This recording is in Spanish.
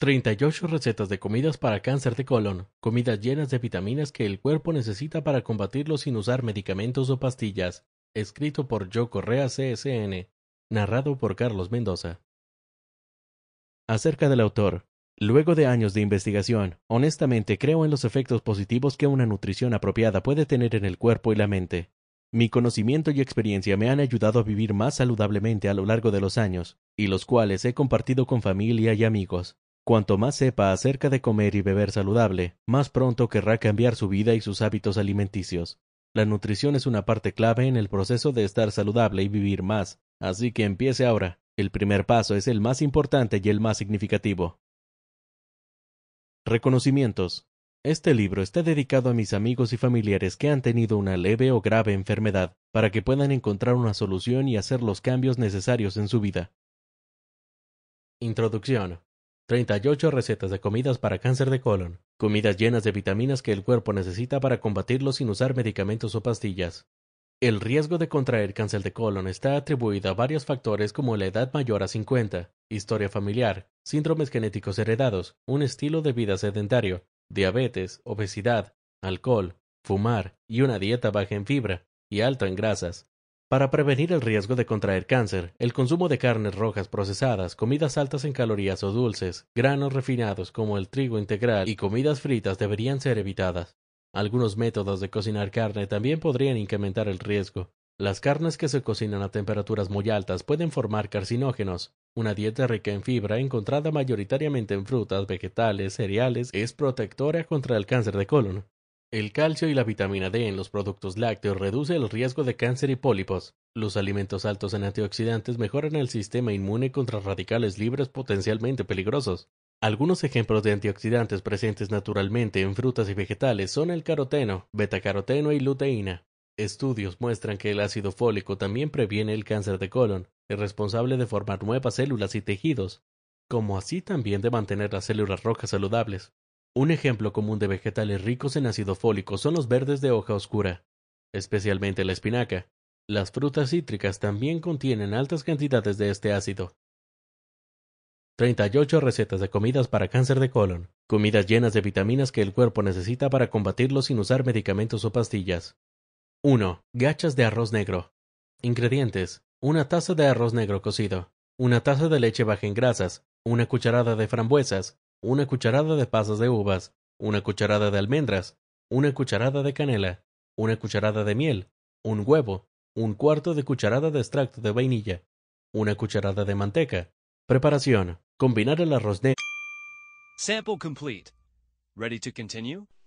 38 recetas de comidas para cáncer de colon, comidas llenas de vitaminas que el cuerpo necesita para combatirlo sin usar medicamentos o pastillas, escrito por Joe Correa CSN, narrado por Carlos Mendoza. Acerca del autor. Luego de años de investigación, honestamente creo en los efectos positivos que una nutrición apropiada puede tener en el cuerpo y la mente. Mi conocimiento y experiencia me han ayudado a vivir más saludablemente a lo largo de los años, y los cuales he compartido con familia y amigos. Cuanto más sepa acerca de comer y beber saludable, más pronto querrá cambiar su vida y sus hábitos alimenticios. La nutrición es una parte clave en el proceso de estar saludable y vivir más, así que empiece ahora. El primer paso es el más importante y el más significativo. Reconocimientos. Este libro está dedicado a mis amigos y familiares que han tenido una leve o grave enfermedad, para que puedan encontrar una solución y hacer los cambios necesarios en su vida. Introducción. 38 recetas de comidas para cáncer de colon, comidas llenas de vitaminas que el cuerpo necesita para combatirlo sin usar medicamentos o pastillas. El riesgo de contraer cáncer de colon está atribuido a varios factores como la edad mayor a 50, historia familiar, síndromes genéticos heredados, un estilo de vida sedentario, diabetes, obesidad, alcohol, fumar y una dieta baja en fibra y alta en grasas. Para prevenir el riesgo de contraer cáncer, el consumo de carnes rojas procesadas, comidas altas en calorías o dulces, granos refinados como el trigo integral y comidas fritas deberían ser evitadas. Algunos métodos de cocinar carne también podrían incrementar el riesgo. Las carnes que se cocinan a temperaturas muy altas pueden formar carcinógenos. Una dieta rica en fibra, encontrada mayoritariamente en frutas, vegetales, cereales, es protectora contra el cáncer de colon. El calcio y la vitamina D en los productos lácteos reduce el riesgo de cáncer y pólipos. Los alimentos altos en antioxidantes mejoran el sistema inmune contra radicales libres potencialmente peligrosos. Algunos ejemplos de antioxidantes presentes naturalmente en frutas y vegetales son el caroteno, betacaroteno y luteína. Estudios muestran que el ácido fólico también previene el cáncer de colon, es responsable de formar nuevas células y tejidos, como así también de mantener las células rojas saludables. Un ejemplo común de vegetales ricos en ácido fólico son los verdes de hoja oscura, especialmente la espinaca. Las frutas cítricas también contienen altas cantidades de este ácido. 38 recetas de comidas para cáncer de colon. Comidas llenas de vitaminas que el cuerpo necesita para combatirlo sin usar medicamentos o pastillas. 1. Gachas de arroz negro. Ingredientes. Una taza de arroz negro cocido. Una taza de leche baja en grasas. Una cucharada de frambuesas una cucharada de pasas de uvas, una cucharada de almendras, una cucharada de canela, una cucharada de miel, un huevo, un cuarto de cucharada de extracto de vainilla, una cucharada de manteca. Preparación. Combinar el arroz de. Sample complete. Ready to continue?